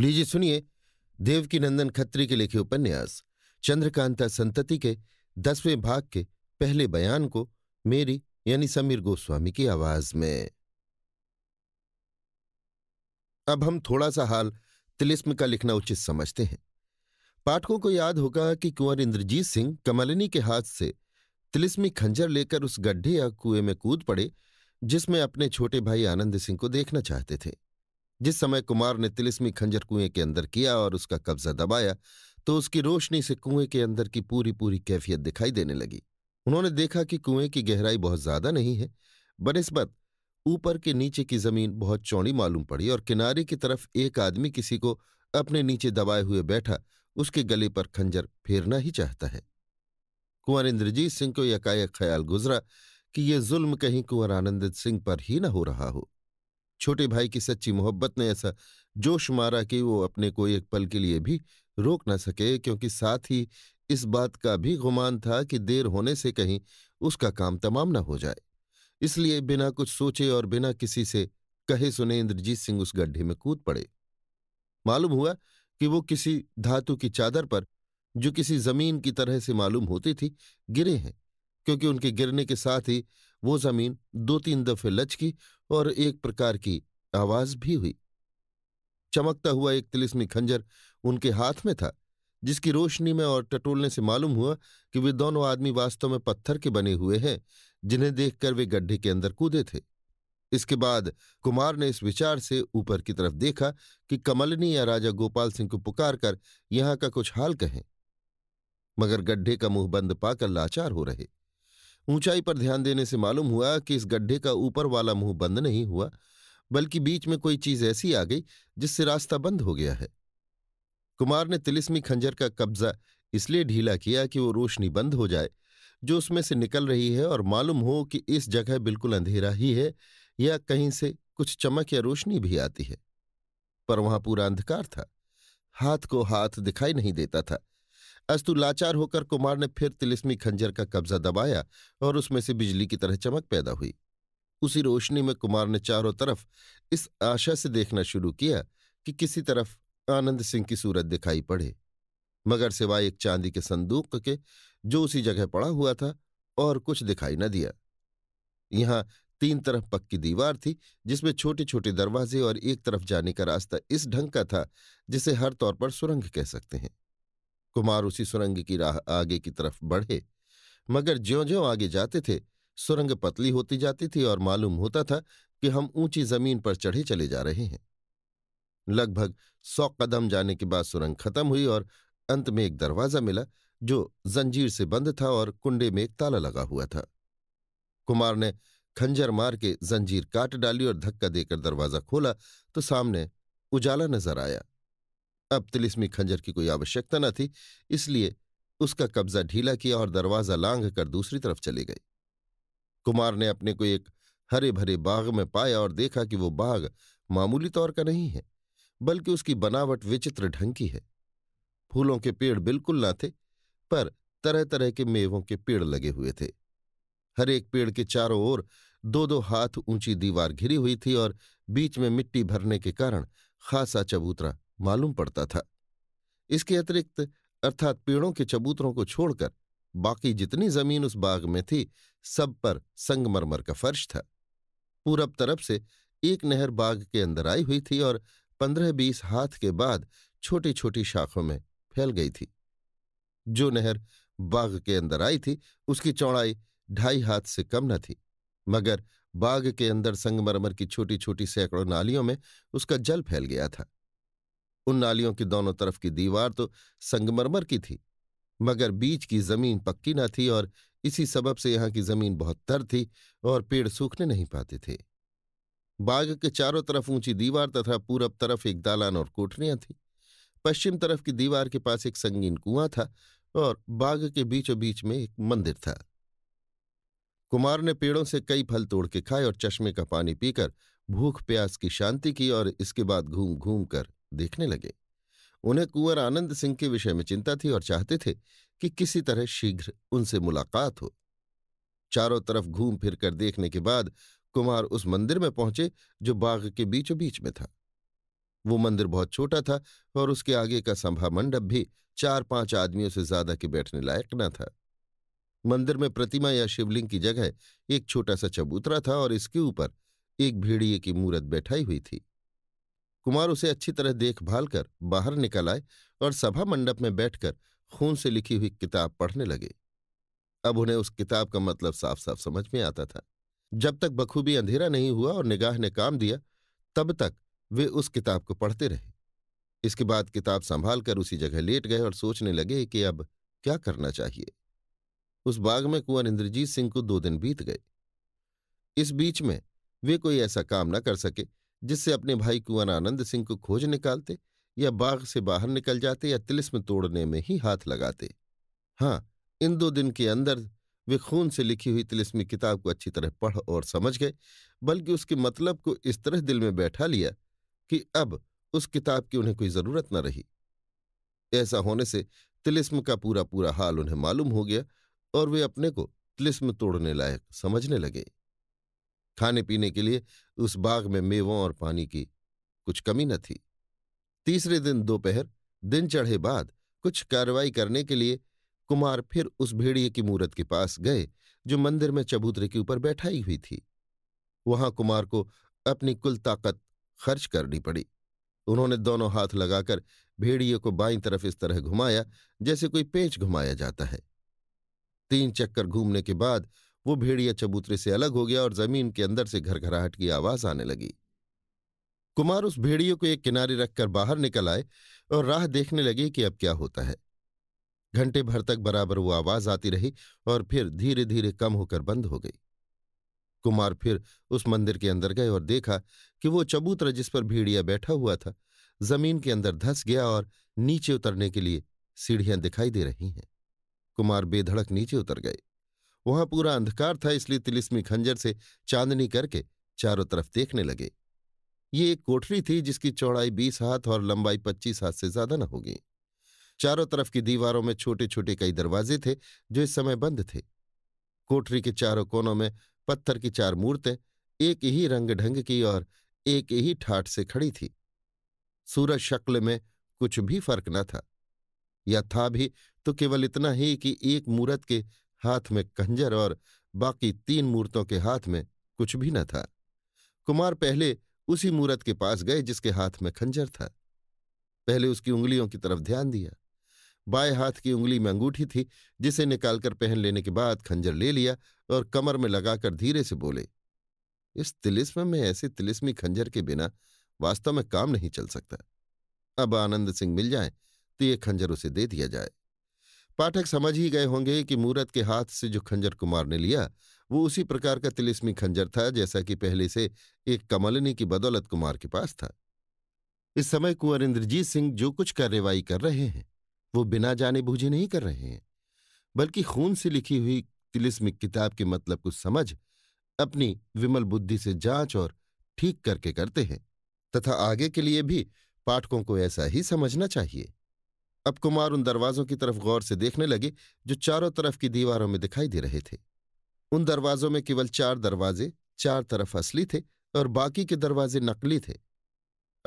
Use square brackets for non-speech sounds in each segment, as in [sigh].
लीजिए सुनिए देवकी नंदन खत्री के लिखे उपन्यास चंद्रकांता संतति के दसवें भाग के पहले बयान को मेरी यानी समीर गोस्वामी की आवाज में अब हम थोड़ा सा हाल तिलिस्म का लिखना उचित समझते हैं पाठकों को याद होगा कि कुंवर इंद्रजीत सिंह कमलिनी के हाथ से तिलिस्मी खंजर लेकर उस गड्ढे या कुएं में कूद पड़े जिसमें अपने छोटे भाई आनंद सिंह को देखना चाहते थे जिस समय कुमार ने तिलिस्मी खंजर कुएं के अंदर किया और उसका कब्जा दबाया तो उसकी रोशनी से कुएं के अंदर की पूरी पूरी कैफियत दिखाई देने लगी उन्होंने देखा कि कुएं की गहराई बहुत ज्यादा नहीं है बनस्बत ऊपर के नीचे की जमीन बहुत चौड़ी मालूम पड़ी और किनारे की तरफ एक आदमी किसी को अपने नीचे दबाए हुए बैठा उसके गले पर खंजर फेरना ही चाहता है कुंवर इंद्रजीत सिंह को यकायक ख्याल गुजरा कि ये जुल्म कहीं कुंवर आनंदित सिंह पर ही न हो रहा हो छोटे भाई की सच्ची मोहब्बत ने ऐसा जोश मारा कि वो अपने को एक पल के लिए भी रोक न सके क्योंकि साथ ही इस बात का भी गुमान था कि देर होने से कहीं उसका काम तमाम न हो जाए इसलिए बिना कुछ सोचे और बिना किसी से कहे सुने इंद्रजीत सिंह उस गड्ढे में कूद पड़े मालूम हुआ कि वो किसी धातु की चादर पर जो किसी जमीन की तरह से मालूम होती थी गिरे हैं क्योंकि उनके गिरने के साथ ही वो जमीन दो तीन दफे लचकी और एक प्रकार की आवाज भी हुई चमकता हुआ एक तिलिस्मी खंजर उनके हाथ में था जिसकी रोशनी में और टटोलने से मालूम हुआ कि वे दोनों आदमी वास्तव में पत्थर के बने हुए हैं जिन्हें देखकर वे गड्ढे के अंदर कूदे थे इसके बाद कुमार ने इस विचार से ऊपर की तरफ देखा कि कमलनी या राजा गोपाल सिंह को पुकार कर यहां का कुछ हाल कहें मगर गड्ढे का मुंह बंद पाकर लाचार हो रहे ऊंचाई पर ध्यान देने से मालूम हुआ कि इस गड्ढे का ऊपर वाला मुंह बंद नहीं हुआ बल्कि बीच में कोई चीज ऐसी आ गई जिससे रास्ता बंद हो गया है कुमार ने तिलिस्मी खंजर का कब्जा इसलिए ढीला किया कि वो रोशनी बंद हो जाए जो उसमें से निकल रही है और मालूम हो कि इस जगह बिल्कुल अंधेरा ही है या कहीं से कुछ चमक या रोशनी भी आती है पर वहां पूरा अंधकार था हाथ को हाथ दिखाई नहीं देता था अस्तु लाचार होकर कुमार ने फिर तिलिस्मी खंजर का कब्जा दबाया और उसमें से बिजली की तरह चमक पैदा हुई उसी रोशनी में कुमार ने चारों तरफ इस आशा से देखना शुरू किया कि किसी तरफ आनंद सिंह की सूरत दिखाई पड़े मगर सिवाय एक चांदी के संदूक के जो उसी जगह पड़ा हुआ था और कुछ दिखाई न दिया यहां तीन तरफ पक्की दीवार थी जिसमें छोटे छोटे दरवाजे और एक तरफ जाने का रास्ता इस ढंग का था जिसे हर तौर पर सुरंग कह सकते हैं कुमार उसी सुरंग की राह आगे की तरफ बढ़े मगर ज्यो ज्यो आगे जाते थे सुरंग पतली होती जाती थी और मालूम होता था कि हम ऊंची जमीन पर चढ़े चले जा रहे हैं लगभग सौ कदम जाने के बाद सुरंग खत्म हुई और अंत में एक दरवाजा मिला जो जंजीर से बंद था और कुंडे में एक ताला लगा हुआ था कुमार ने खंजर मार के जंजीर काट डाली और धक्का देकर दरवाजा खोला तो सामने उजाला नजर आया अब तिलिस्मी खंजर की कोई आवश्यकता न थी इसलिए उसका कब्जा ढीला किया और दरवाजा लांग कर दूसरी तरफ चले गए कुमार ने अपने को एक हरे भरे बाग में पाया और देखा कि वो बाग मामूली तौर का नहीं है बल्कि उसकी बनावट विचित्र ढंग की है फूलों के पेड़ बिल्कुल ना थे पर तरह तरह के मेवों के पेड़ लगे हुए थे हर एक पेड़ के चारों ओर दो दो हाथ ऊंची दीवार घिरी हुई थी और बीच में मिट्टी भरने के कारण खासा चबूतरा मालूम पड़ता था इसके अतिरिक्त अर्थात पेड़ों के चबूतरों को छोड़कर बाकी जितनी जमीन उस बाग में थी सब पर संगमरमर का फर्श था पूरब तरफ से एक नहर बाग के अंदर आई हुई थी और पंद्रह बीस हाथ के बाद छोटी छोटी शाखों में फैल गई थी जो नहर बाग के अंदर आई थी उसकी चौड़ाई ढाई हाथ से कम न थी मगर बाग के अंदर संगमरमर की छोटी छोटी सैकड़ों नालियों में उसका जल फैल गया था उन नालियों की दोनों तरफ की दीवार तो संगमरमर की थी मगर बीच की जमीन पक्की न थी और इसी सबब से यहाँ की जमीन बहुत तर थी और पेड़ सूखने नहीं पाते थे बाग के चारों तरफ ऊंची दीवार तथा पूरब तरफ एक दालान और कोठरियां थी पश्चिम तरफ की दीवार के पास एक संगीन कुआं था और बाग के बीचों बीच में एक मंदिर था कुमार ने पेड़ों से कई फल तोड़ के खाए और चश्मे का पानी पीकर भूख प्यास की शांति की और इसके बाद घूम घूम कर देखने लगे उन्हें कुंवर आनंद सिंह के विषय में चिंता थी और चाहते थे कि किसी तरह शीघ्र उनसे मुलाकात हो चारों तरफ घूम फिर कर देखने के बाद कुमार उस मंदिर में पहुंचे जो बाग के बीचों बीच में था वो मंदिर बहुत छोटा था और उसके आगे का संभा मंडप भी चार पांच आदमियों से ज्यादा के बैठने लायक न था मंदिर में प्रतिमा या शिवलिंग की जगह एक छोटा सा चबूतरा था और इसके ऊपर एक भेड़िए की मूरत बैठाई हुई थी कुमार उसे अच्छी तरह देखभाल कर बाहर निकल आए और सभा मंडप में बैठकर खून से लिखी हुई किताब पढ़ने लगे अब उन्हें उस किताब का मतलब साफ साफ समझ में आता था जब तक बखूबी अंधेरा नहीं हुआ और निगाह ने काम दिया तब तक वे उस किताब को पढ़ते रहे इसके बाद किताब संभाल कर उसी जगह लेट गए और सोचने लगे कि अब क्या करना चाहिए उस बाग में कुंवर इंद्रजीत सिंह को दो दिन बीत गए इस बीच में वे कोई ऐसा काम न कर सके जिससे अपने भाई कुंवर आनंद सिंह को खोज निकालते या बाघ से बाहर निकल जाते या तिलिस्म तोड़ने में ही हाथ लगाते हाँ इन दो दिन के अंदर वे खून से लिखी हुई तिलिस्मी किताब को अच्छी तरह पढ़ और समझ गए बल्कि उसके मतलब को इस तरह दिल में बैठा लिया कि अब उस किताब की उन्हें कोई जरूरत न रही ऐसा होने से तिलिस्म का पूरा पूरा हाल उन्हें मालूम हो गया और वे अपने को तिलिस्म तोड़ने लायक समझने लगे खाने पीने के लिए उस बाग में मेवों और पानी की कुछ कमी न थी तीसरे दिन दोपहर दिन चढ़े बाद कुछ कार्रवाई करने के लिए कुमार फिर उस भेड़िए की मूरत के पास गए जो मंदिर में चबूतरे के ऊपर बैठाई हुई थी वहां कुमार को अपनी कुल ताकत खर्च करनी पड़ी उन्होंने दोनों हाथ लगाकर भेड़िए को बाई तरफ इस तरह घुमाया जैसे कोई पेच घुमाया जाता है तीन चक्कर घूमने के बाद वो भेड़िया चबूतरे से अलग हो गया और जमीन के अंदर से घरघराहट की आवाज आने लगी कुमार उस भेड़िए को एक किनारे रखकर बाहर निकल आए और राह देखने लगे कि अब क्या होता है घंटे भर तक बराबर वो आवाज आती रही और फिर धीरे धीरे कम होकर बंद हो गई कुमार फिर उस मंदिर के अंदर गए और देखा कि वो चबूतरा जिस पर भेड़िया बैठा हुआ था जमीन के अंदर धस गया और नीचे उतरने के लिए सीढ़ियां दिखाई दे रही हैं कुमार बेधड़क नीचे उतर गए वहां पूरा अंधकार था इसलिए तिलिस्मी खंजर से चांदनी करके चारों तरफ देखने लगे ये एक कोठरी थी जिसकी चौड़ाई बीस हाथ और लंबाई पच्चीस हाथ से ज्यादा न होगी चारों तरफ की दीवारों में छोटे छोटे कई दरवाजे थे जो इस समय बंद थे कोठरी के चारों कोनों में पत्थर की चार मूर्तें एक ही रंग ढंग की और एक ही ठाठ से खड़ी थी सूरज शक्ल में कुछ भी फर्क न था या था भी तो केवल इतना ही कि एक मूरत के हाथ में कंजर और बाकी तीन मूर्तों के हाथ में कुछ भी न था कुमार पहले उसी मूर्त के पास गए जिसके हाथ में खंजर था पहले उसकी उंगलियों की तरफ ध्यान दिया बाएं हाथ की उंगली में अंगूठी थी जिसे निकालकर पहन लेने के बाद खंजर ले लिया और कमर में लगाकर धीरे से बोले इस तिलिस्म में ऐसे तिलिस्मी खंजर के बिना वास्तव में काम नहीं चल सकता अब आनंद सिंह मिल जाए तो ये खंजर उसे दे दिया जाए पाठक समझ ही गए होंगे कि मूरत के हाथ से जो खंजर कुमार ने लिया वो उसी प्रकार का तिलिस्मी खंजर था जैसा कि पहले से एक कमलनी की बदौलत कुमार के पास था इस समय कुंवर इंद्रजीत सिंह जो कुछ कार्रवाई कर रहे हैं वो बिना जाने बूझे नहीं कर रहे हैं बल्कि खून से लिखी हुई तिलिस्मी किताब के मतलब को समझ अपनी विमल बुद्धि से जांच और ठीक करके करते हैं तथा आगे के लिए भी पाठकों को ऐसा ही समझना चाहिए अब कुमार उन दरवाजों की तरफ गौर से देखने लगे जो चारों तरफ की दीवारों में दिखाई दे रहे थे उन दरवाजों में केवल चार दरवाजे चार तरफ असली थे और बाकी के दरवाजे नकली थे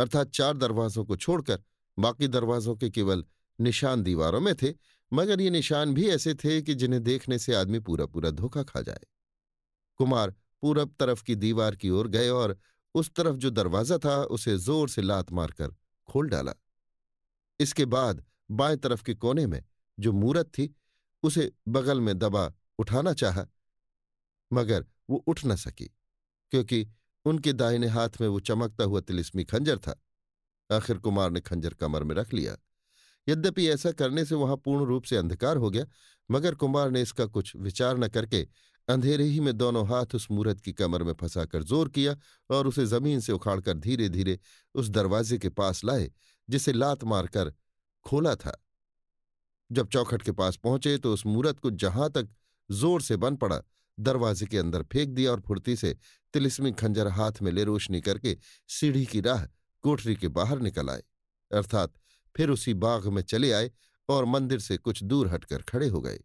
अर्थात चार दरवाजों को छोड़कर बाकी दरवाजों के केवल निशान दीवारों में थे मगर ये निशान भी ऐसे थे कि जिन्हें देखने से आदमी पूरा पूरा धोखा खा जाए कुमार पूरब तरफ की दीवार की ओर गए और उस तरफ जो दरवाजा था उसे जोर से लात मारकर खोल डाला इसके बाद बाएं तरफ के कोने में जो मूरत थी उसे बगल में दबा उठाना चाहा मगर वो उठ न सकी क्योंकि उनके दाहिने हाथ में वो चमकता हुआ तिलिस्मी खंजर था आखिर कुमार ने खंजर कमर में रख लिया यद्यपि ऐसा करने से वहां पूर्ण रूप से अंधकार हो गया मगर कुमार ने इसका कुछ विचार न करके अंधेरे ही में दोनों हाथ उस मूरत की कमर में फंसाकर जोर किया और उसे जमीन से उखाड़कर धीरे धीरे उस दरवाजे के पास लाए जिसे लात मारकर खोला था जब चौखट के पास पहुंचे तो उस मूरत को जहां तक जोर से बन पड़ा दरवाजे के अंदर फेंक दिया और फुर्ती से तिलिस्मी खंजर हाथ में ले रोशनी करके सीढ़ी की राह कोठरी के बाहर निकल आए अर्थात फिर उसी बाग में चले आए और मंदिर से कुछ दूर हटकर खड़े हो गए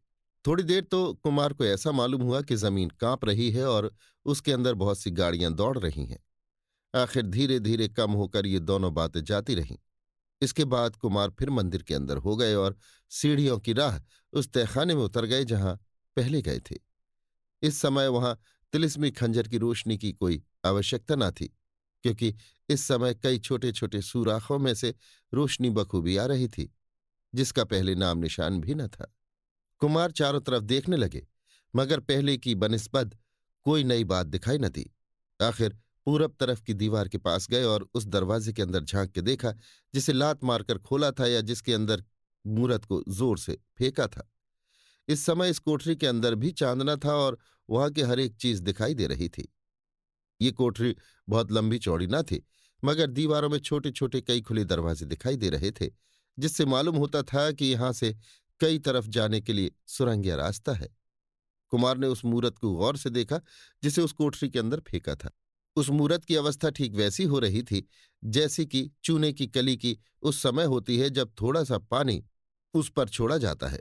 थोड़ी देर तो कुमार को ऐसा मालूम हुआ कि जमीन कांप रही है और उसके अंदर बहुत सी गाड़ियां दौड़ रही हैं आखिर धीरे धीरे कम होकर ये दोनों बातें जाती रहीं इसके बाद कुमार फिर मंदिर के अंदर हो गए और सीढ़ियों की राह उस तहखाने में उतर गए जहां पहले गए थे इस समय वहां तिलिस्मी खंजर की रोशनी की कोई आवश्यकता न थी क्योंकि इस समय कई छोटे छोटे सुराखों में से रोशनी बखूबी आ रही थी जिसका पहले नाम निशान भी न था कुमार चारों तरफ देखने लगे मगर पहले की बनिस्बत कोई नई बात दिखाई न दी आखिर पूरब तरफ की दीवार के पास गए और उस दरवाजे के अंदर झांक के देखा जिसे लात मारकर खोला था या जिसके अंदर मूरत को जोर से फेंका था इस समय इस कोठरी के अंदर भी चांदना था और वहां की हर एक चीज दिखाई दे रही थी ये कोठरी बहुत लंबी चौड़ी ना थी मगर दीवारों में छोटे छोटे कई खुले दरवाजे दिखाई दे रहे थे जिससे मालूम होता था कि यहां से कई तरफ जाने के लिए सुरंगिया रास्ता है कुमार ने उस मूरत को गौर से देखा जिसे उस कोठरी के अंदर फेंका था उस मूरत की अवस्था ठीक वैसी हो रही थी जैसी कि चूने की कली की उस समय होती है जब थोड़ा सा पानी उस पर छोड़ा जाता है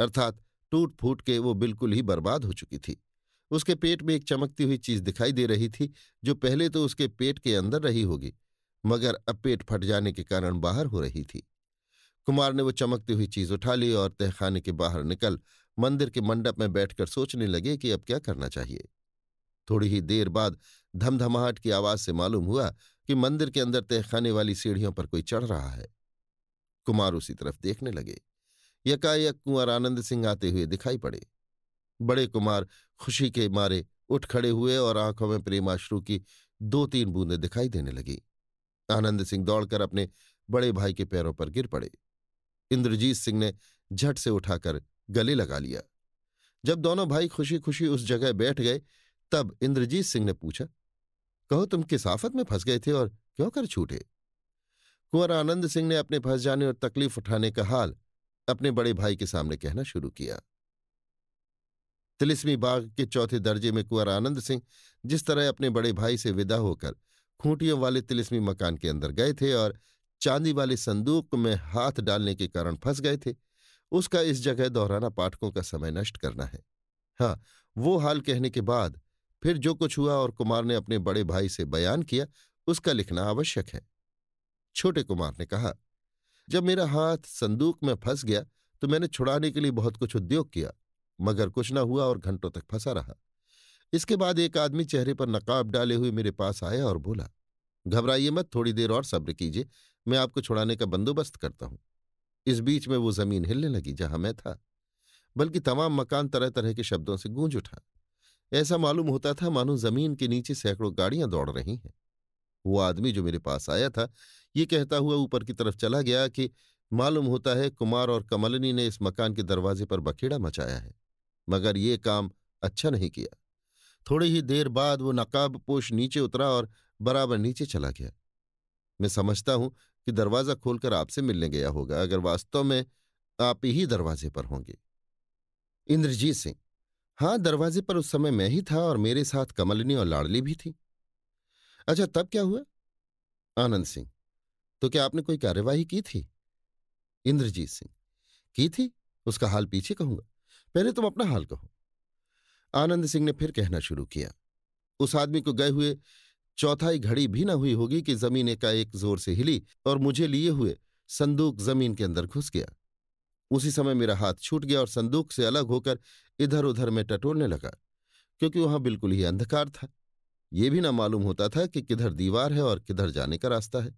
अर्थात टूट फूट के वो बिल्कुल ही बर्बाद हो चुकी थी उसके पेट में एक चमकती हुई चीज दिखाई दे रही थी जो पहले तो उसके पेट के अंदर रही होगी मगर अब पेट फट जाने के कारण बाहर हो रही थी कुमार ने वो चमकती हुई चीज उठा ली और तहखाने के बाहर निकल मंदिर के मंडप में बैठकर सोचने लगे कि अब क्या करना चाहिए थोड़ी ही देर बाद धमधमाहट की आवाज से मालूम हुआ कि मंदिर के अंदर तहखाने वाली सीढ़ियों पर कोई चढ़ रहा है कुमार उसी तरफ देखने लगे यकायक कुंवर आनंद सिंह आते हुए दिखाई पड़े बड़े कुमार खुशी के मारे उठ खड़े हुए और आंखों में प्रेमाश्रु की दो तीन बूंदें दिखाई देने लगी आनंद सिंह दौड़कर अपने बड़े भाई के पैरों पर गिर पड़े इंद्रजीत सिंह ने झट से उठाकर गले लगा लिया जब दोनों भाई खुशी खुशी उस जगह बैठ गए तब इंद्रजीत सिंह ने पूछा कहो तुम आफत में फंस गए थे और क्यों कर छूटे कुंवर आनंद सिंह ने अपने फंस जाने और तकलीफ उठाने का हाल अपने बड़े भाई के सामने कहना शुरू किया तिलिस्मी बाग के चौथे दर्जे में कुंवर आनंद सिंह जिस तरह अपने बड़े भाई से विदा होकर खूंटियों वाले तिलिस्मी मकान के अंदर गए थे और चांदी वाले संदूक में हाथ डालने के कारण फंस गए थे उसका इस जगह दोहराना पाठकों का समय नष्ट करना है हाँ वो हाल कहने के बाद फिर जो कुछ हुआ और कुमार ने अपने बड़े भाई से बयान किया उसका लिखना आवश्यक है छोटे कुमार ने कहा जब मेरा हाथ संदूक में फंस गया तो मैंने छुड़ाने के लिए बहुत कुछ उद्योग किया मगर कुछ न हुआ और घंटों तक फंसा रहा इसके बाद एक आदमी चेहरे पर नकाब डाले हुए मेरे पास आया और बोला घबराइए मत थोड़ी देर और सब्र कीजिए मैं आपको छुड़ाने का बंदोबस्त करता हूं इस बीच में वो जमीन हिलने लगी जहां मैं था बल्कि तमाम मकान तरह तरह के शब्दों से गूंज उठा ऐसा मालूम होता था मानो जमीन के नीचे सैकड़ों गाड़ियां दौड़ रही हैं वो आदमी जो मेरे पास आया था ये कहता हुआ ऊपर की तरफ चला गया कि मालूम होता है कुमार और कमलनी ने इस मकान के दरवाजे पर बखेड़ा मचाया है मगर ये काम अच्छा नहीं किया थोड़ी ही देर बाद वो नकाब पोष नीचे उतरा और बराबर नीचे चला गया मैं समझता हूं कि दरवाज़ा खोलकर आपसे मिलने गया होगा अगर वास्तव में आप ही दरवाजे पर होंगे इंद्रजीत सिंह हाँ दरवाजे पर उस समय मैं ही था और मेरे साथ कमलनी और लाडली भी थी अच्छा तब क्या हुआ आनंद सिंह तो क्या आपने कोई कार्यवाही की थी इंद्रजीत सिंह की थी उसका हाल पीछे कहूंगा पहले तुम अपना हाल कहो आनंद सिंह ने फिर कहना शुरू किया उस आदमी को गए हुए चौथाई घड़ी भी ना हुई होगी कि जमीन एकाएक जोर से हिली और मुझे लिए हुए संदूक जमीन के अंदर घुस गया उसी समय मेरा हाथ छूट गया और संदूक से अलग होकर इधर उधर मैं टटोलने लगा क्योंकि वहां बिल्कुल ही अंधकार था यह भी ना मालूम होता था कि किधर दीवार है और किधर जाने का रास्ता है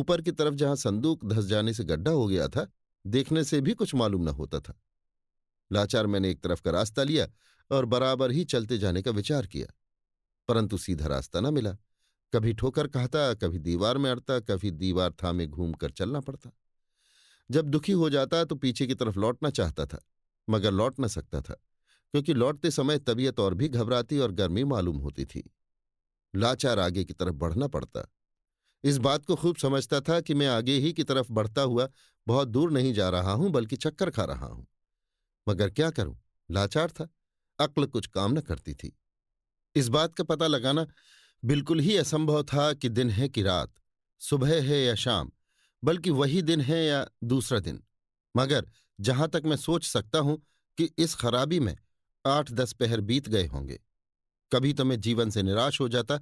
ऊपर की तरफ जहां संदूक धस जाने से गड्ढा हो गया था देखने से भी कुछ मालूम न होता था लाचार मैंने एक तरफ का रास्ता लिया और बराबर ही चलते जाने का विचार किया परंतु सीधा रास्ता न मिला कभी ठोकर कहता कभी दीवार में अड़ता कभी दीवार थामे घूम कर चलना पड़ता जब दुखी हो जाता तो पीछे की तरफ लौटना चाहता था मगर लौट न सकता था क्योंकि लौटते समय तबीयत और भी घबराती और गर्मी मालूम होती थी लाचार आगे की तरफ बढ़ना पड़ता इस बात को खूब समझता था कि मैं आगे ही की तरफ बढ़ता हुआ बहुत दूर नहीं जा रहा हूं बल्कि चक्कर खा रहा हूं मगर क्या करूं लाचार था अक्ल कुछ काम न करती थी इस बात का पता लगाना बिल्कुल ही असंभव था कि दिन है कि रात सुबह है या शाम बल्कि वही दिन है या दूसरा दिन मगर जहां तक मैं सोच सकता हूं कि इस खराबी में आठ दस पहर बीत गए होंगे कभी तो मैं जीवन से निराश हो जाता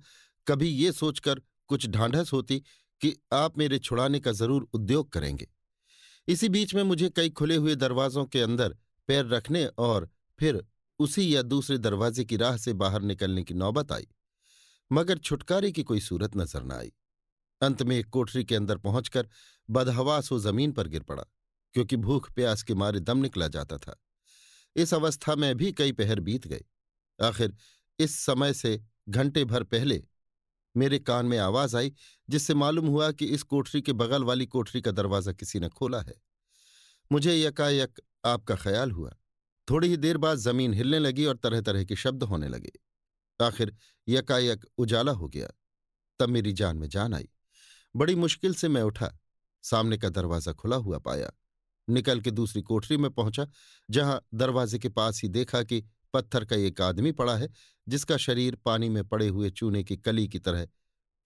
कभी ये सोचकर कुछ ढांढस होती कि आप मेरे छुड़ाने का जरूर उद्योग करेंगे इसी बीच में मुझे कई खुले हुए दरवाजों के अंदर पैर रखने और फिर उसी या दूसरे दरवाजे की राह से बाहर निकलने की नौबत आई मगर छुटकारे की कोई सूरत नजर न आई अंत में एक कोठरी के अंदर पहुंचकर बदहवास हो जमीन पर गिर पड़ा क्योंकि भूख प्यास के मारे दम निकला जाता था इस अवस्था में भी कई पहर बीत गए आखिर इस समय से घंटे भर पहले मेरे कान में आवाज आई जिससे मालूम हुआ कि इस कोठरी के बगल वाली कोठरी का दरवाजा किसी ने खोला है मुझे यकायक आपका ख्याल हुआ थोड़ी ही देर बाद जमीन हिलने लगी और तरह तरह के शब्द होने लगे आखिर यकायक उजाला हो गया तब मेरी जान में जान आई बड़ी मुश्किल से मैं उठा सामने का दरवाजा खुला हुआ पाया निकल के दूसरी कोठरी में पहुंचा जहां दरवाजे के पास ही देखा कि पत्थर का एक आदमी पड़ा है जिसका शरीर पानी में पड़े हुए चूने की कली की तरह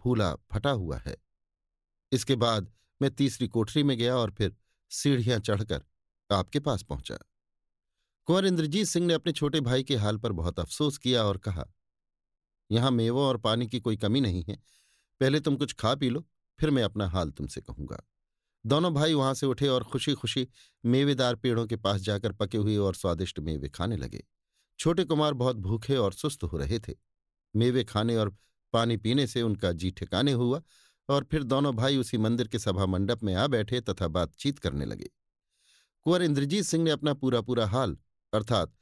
फूला फटा हुआ है इसके बाद मैं तीसरी कोठरी में गया और फिर सीढ़ियां चढ़कर आपके पास पहुंचा कुंवर इंद्रजीत सिंह ने अपने छोटे भाई के हाल पर बहुत अफसोस किया और कहा यहां मेवों और पानी की कोई कमी नहीं है पहले तुम कुछ खा पी लो फिर मैं अपना हाल तुमसे कहूंगा दोनों भाई वहां से उठे और खुशी खुशी मेवेदार पेड़ों के पास जाकर पके हुए और स्वादिष्ट मेवे खाने लगे छोटे कुमार बहुत भूखे और सुस्त हो रहे थे मेवे खाने और पानी पीने से उनका जी ठिकाने हुआ और फिर दोनों भाई उसी मंदिर के सभा मंडप में आ बैठे तथा बातचीत करने लगे कुंवर इंद्रजीत सिंह ने अपना पूरा पूरा हाल अर्थात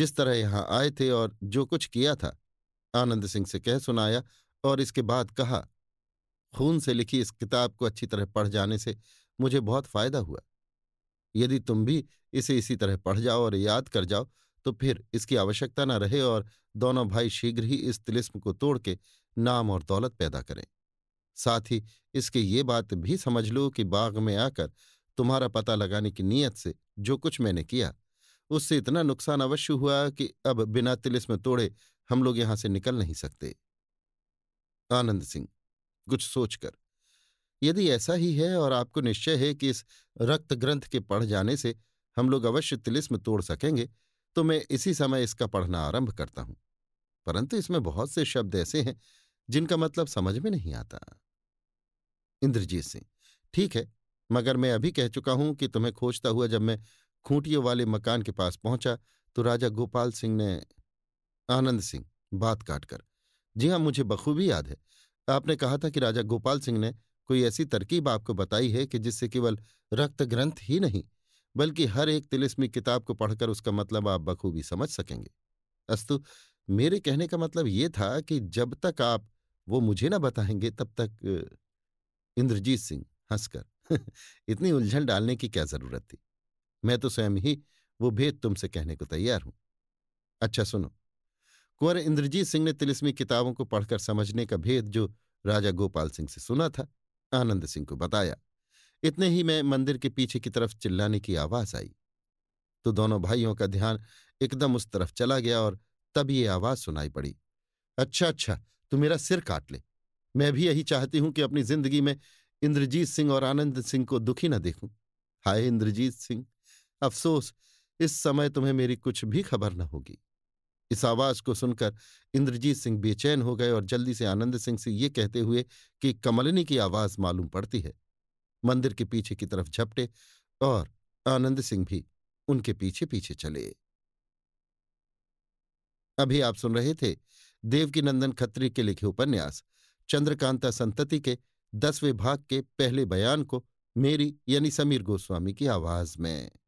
जिस तरह यहां आए थे और जो कुछ किया था आनंद सिंह से कह सुनाया और इसके बाद कहा खून से लिखी इस किताब को अच्छी तरह पढ़ जाने से मुझे बहुत फायदा हुआ यदि तुम भी इसे इसी तरह पढ़ जाओ और याद कर जाओ तो फिर इसकी आवश्यकता न रहे और दोनों भाई शीघ्र ही इस तिलिस्म को तोड़ के नाम और दौलत पैदा करें साथ ही इसके ये बात भी समझ लो कि बाग में आकर तुम्हारा पता लगाने की नीयत से जो कुछ मैंने किया उससे इतना नुकसान अवश्य हुआ कि अब बिना तिलिस्म तोड़े हम लोग यहां से निकल नहीं सकते आनंद सिंह कुछ सोचकर यदि ऐसा ही है और आपको निश्चय है कि इस रक्त ग्रंथ के पढ़ जाने से हम लोग अवश्य तिलिस्म तोड़ सकेंगे तो मैं इसी समय इसका पढ़ना आरंभ करता हूं परंतु इसमें बहुत से शब्द ऐसे हैं जिनका मतलब समझ में नहीं आता इंद्रजीत सिंह ठीक है मगर मैं अभी कह चुका हूं कि तुम्हें खोजता हुआ जब मैं खूंटियों वाले मकान के पास पहुंचा तो राजा गोपाल सिंह ने आनंद सिंह बात काटकर जी हाँ मुझे बखूबी याद है आपने कहा था कि राजा गोपाल सिंह ने कोई ऐसी तरकीब आपको बताई है कि जिससे केवल रक्त ग्रंथ ही नहीं बल्कि हर एक तिलिस्मी किताब को पढ़कर उसका मतलब आप बखूबी समझ सकेंगे अस्तु मेरे कहने का मतलब ये था कि जब तक आप वो मुझे ना बताएंगे तब तक इंद्रजीत सिंह हंसकर [laughs] इतनी उलझन डालने की क्या जरूरत थी मैं तो स्वयं ही वो भेद तुमसे कहने को तैयार हूं अच्छा सुनो कुंवर इंद्रजीत सिंह ने तिलिस्मी किताबों को पढ़कर समझने का भेद जो राजा गोपाल सिंह से सुना था आनंद सिंह को बताया इतने ही मैं मंदिर के पीछे की तरफ चिल्लाने की आवाज आई तो दोनों भाइयों का ध्यान एकदम उस तरफ चला गया और तब ये आवाज सुनाई पड़ी अच्छा अच्छा तू मेरा सिर काट ले मैं भी यही चाहती हूं कि अपनी जिंदगी में इंद्रजीत सिंह और आनंद सिंह को दुखी न देखूं हाय इंद्रजीत सिंह अफसोस इस समय तुम्हें मेरी कुछ भी खबर न होगी इस आवाज को सुनकर इंद्रजीत सिंह बेचैन हो गए और जल्दी से आनंद सिंह से ये कहते हुए कि कमलिनी की आवाज मालूम पड़ती है मंदिर के पीछे की तरफ झपटे और आनंद सिंह भी उनके पीछे पीछे चले अभी आप सुन रहे थे देवकीनंदन खत्री के लिखे उपन्यास चंद्रकांता संतति के दसवें भाग के पहले बयान को मेरी यानी समीर गोस्वामी की आवाज में